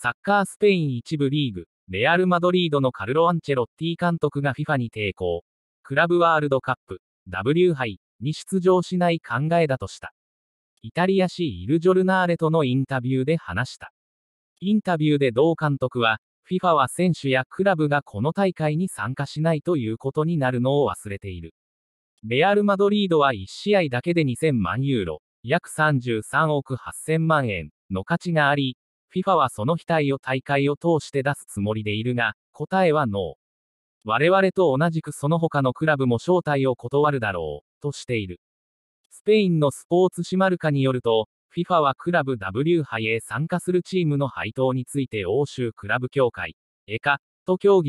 サッカースペイン一部リーグ、レアル・マドリードのカルロ・アンチェロッティ監督が FIFA に抵抗。クラブワールドカップ、W 杯に出場しない考えだとした。イタリア市イル・ジョルナーレとのインタビューで話した。インタビューで同監督は、FIFA は選手やクラブがこの大会に参加しないということになるのを忘れている。レアル・マドリードは1試合だけで2000万ユーロ、約33億8000万円の価値があり、FIFA はその非対を大会を通して出すつもりでいるが、答えはノー。我々と同じくその他のクラブも招待を断るだろう、としている。スペインのスポーツ紙マルカによると、FIFA はクラブ W 杯へ参加するチームの配当について欧州クラブ協会、エカ、と協議。